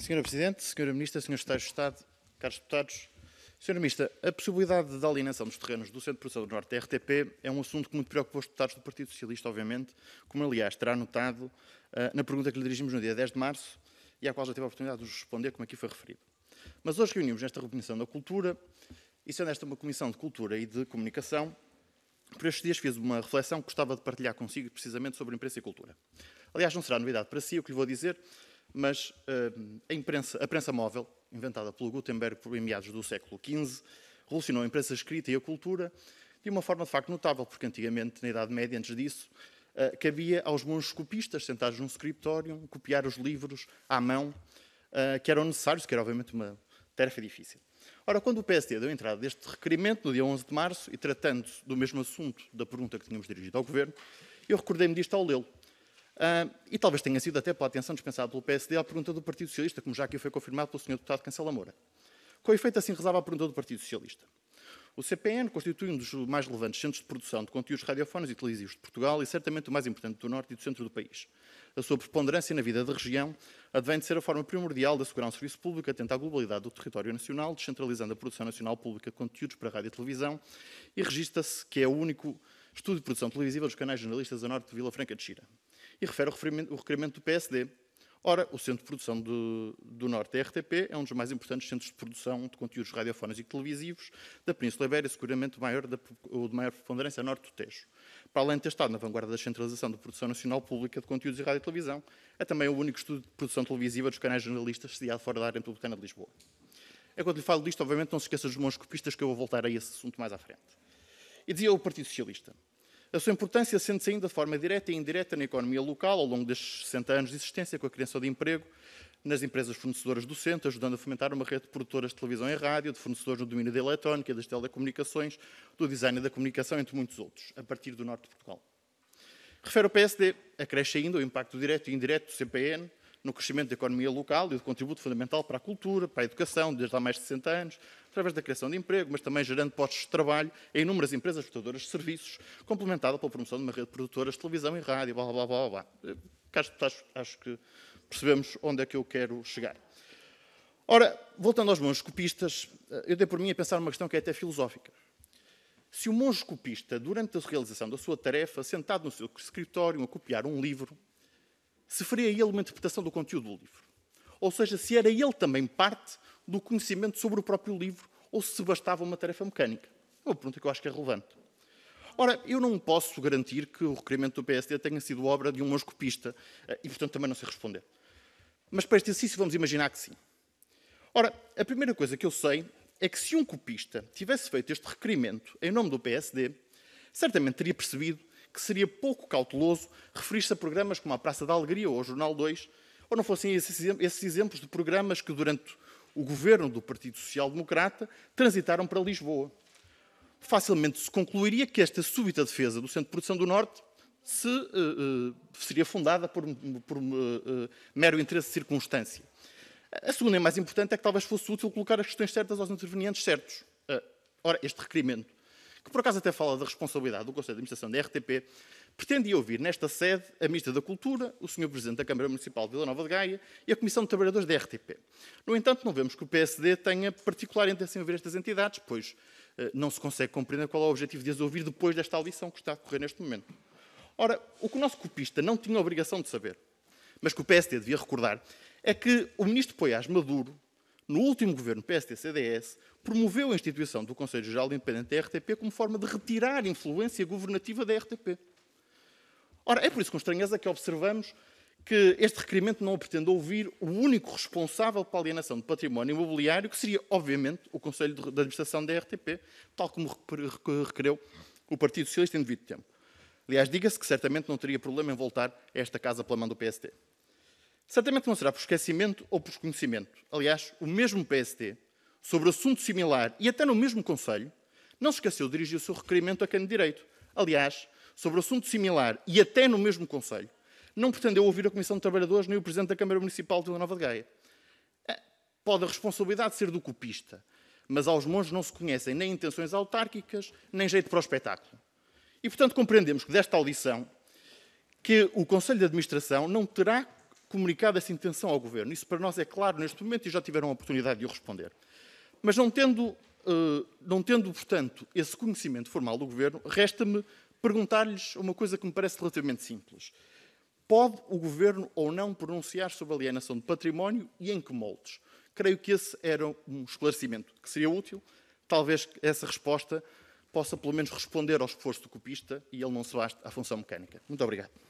Senhora Presidente, Senhora Ministra, Senhores Secretários de Estado, caros deputados, Senhora Ministra, a possibilidade da alienação dos terrenos do Centro de Processador Norte da RTP é um assunto que muito preocupa os deputados do Partido Socialista, obviamente, como aliás terá notado uh, na pergunta que lhe dirigimos no dia 10 de março e à qual já tive a oportunidade de responder, como aqui foi referido. Mas hoje reunimos nesta Comissão da Cultura e, sendo esta uma Comissão de Cultura e de Comunicação, por estes dias fiz uma reflexão que gostava de partilhar consigo precisamente sobre imprensa e cultura. Aliás, não será novidade para si o que lhe vou dizer, mas eh, a, imprensa, a prensa móvel, inventada pelo Gutenberg por meados do século XV, revolucionou a imprensa escrita e a cultura de uma forma de facto notável, porque antigamente, na Idade Média, antes disso, eh, cabia aos bons copistas sentados num escritório copiar os livros à mão eh, que eram necessários, que era obviamente uma tarefa difícil. Ora, quando o PSD deu entrada deste requerimento, no dia 11 de março, e tratando do mesmo assunto da pergunta que tínhamos dirigido ao Governo, eu recordei-me disto ao lê-lo. Uh, e talvez tenha sido até pela atenção dispensada pelo PSD à pergunta do Partido Socialista, como já aqui foi confirmado pelo Sr. Deputado Cancela Moura. Com efeito, assim rezava a pergunta do Partido Socialista. O CPN constitui um dos mais relevantes centros de produção de conteúdos radiofónicos e televisivos de Portugal e certamente o mais importante do norte e do centro do país. A sua preponderância na vida da região advém de ser a forma primordial de assegurar um serviço público atento à globalidade do território nacional, descentralizando a produção nacional pública de conteúdos para rádio e televisão e registra-se que é o único estúdio de produção televisiva dos canais jornalistas a norte de Vila Franca de Xira e refere o, o requerimento do PSD. Ora, o Centro de Produção do, do Norte, a RTP, é um dos mais importantes centros de produção de conteúdos radiofónicos e televisivos da Península Ibérica, seguramente o, maior da, o de maior preponderância a norte do Tejo. Para além de ter estado na vanguarda da centralização da produção nacional pública de conteúdos e rádio e televisão, é também o único estudo de produção televisiva dos canais jornalistas sediado fora da área metropolitana de Lisboa. É quando lhe falo disto, obviamente, não se esqueça dos monscopistas que eu vou voltar a esse assunto mais à frente. E dizia o Partido Socialista. A sua importância sente-se ainda de forma direta e indireta na economia local ao longo destes 60 anos de existência, com a criação de emprego nas empresas fornecedoras do centro, ajudando a fomentar uma rede de produtoras de televisão e rádio, de fornecedores no domínio da eletrónica, das telecomunicações, do design e da comunicação, entre muitos outros, a partir do norte de Portugal. Refere o PSD, acresce ainda o impacto direto e indireto do CPN, no crescimento da economia local e do contributo fundamental para a cultura, para a educação, desde há mais de 60 anos, através da criação de emprego, mas também gerando postos de trabalho em inúmeras empresas prestadoras de serviços, complementada pela promoção de uma rede de produtoras de televisão e rádio, blá, blá, blá, blá. Acho, eh, acho que percebemos onde é que eu quero chegar. Ora, voltando aos monges copistas, eh, eu dei por mim a pensar uma questão que é até filosófica. Se o monge copista, durante a realização da sua tarefa, sentado no seu escritório a copiar um livro, se faria ele uma interpretação do conteúdo do livro. Ou seja, se era ele também parte do conhecimento sobre o próprio livro ou se bastava uma tarefa mecânica. É uma pergunta que eu acho que é relevante. Ora, eu não posso garantir que o requerimento do PSD tenha sido obra de um escopista eh, e, portanto, também não sei responder. Mas para este exercício vamos imaginar que sim. Ora, a primeira coisa que eu sei é que se um copista tivesse feito este requerimento em nome do PSD, certamente teria percebido que seria pouco cauteloso referir-se a programas como a Praça da Alegria ou o Jornal 2, ou não fossem esses exemplos de programas que, durante o governo do Partido Social Democrata, transitaram para Lisboa. Facilmente se concluiria que esta súbita defesa do Centro de Produção do Norte se, uh, uh, seria fundada por, por uh, mero interesse de circunstância. A segunda e mais importante é que talvez fosse útil colocar as questões certas aos intervenientes certos. ora, este requerimento que por acaso até fala da responsabilidade do Conselho de Administração da RTP, pretendia ouvir nesta sede a Ministra da Cultura, o Sr. Presidente da Câmara Municipal de Vila Nova de Gaia e a Comissão de Trabalhadores da RTP. No entanto, não vemos que o PSD tenha particular interesse em ouvir estas entidades, pois eh, não se consegue compreender qual é o objetivo de as ouvir depois desta audição que está a decorrer neste momento. Ora, o que o nosso copista não tinha a obrigação de saber, mas que o PSD devia recordar, é que o ministro Poiás Maduro no último governo PSD-CDS, promoveu a instituição do Conselho Geral Independente da RTP como forma de retirar influência governativa da RTP. Ora, é por isso com estranheza que observamos que este requerimento não pretende ouvir o único responsável pela alienação de património imobiliário, que seria, obviamente, o Conselho de Administração da RTP, tal como requereu o Partido Socialista em devido tempo. Aliás, diga-se que certamente não teria problema em voltar a esta casa pela mão do PST. Certamente não será por esquecimento ou por desconhecimento. Aliás, o mesmo PST, sobre assunto similar e até no mesmo Conselho, não se esqueceu de dirigir o seu requerimento a quem de direito. Aliás, sobre assunto similar e até no mesmo Conselho, não pretendeu ouvir a Comissão de Trabalhadores nem o Presidente da Câmara Municipal de Vila Nova de Gaia. Eh, pode a responsabilidade ser do copista, mas aos monges não se conhecem nem intenções autárquicas, nem jeito para o espetáculo. E, portanto, compreendemos que desta audição que o Conselho de Administração não terá comunicado essa intenção ao Governo. Isso para nós é claro neste momento e já tiveram a oportunidade de o responder. Mas não tendo, eh, não tendo portanto, esse conhecimento formal do Governo, resta-me perguntar-lhes uma coisa que me parece relativamente simples. Pode o Governo ou não pronunciar sobre alienação de património e em que moldes? Creio que esse era um esclarecimento que seria útil. Talvez essa resposta possa, pelo menos, responder ao esforço do copista e ele não se basta à função mecânica. Muito obrigado.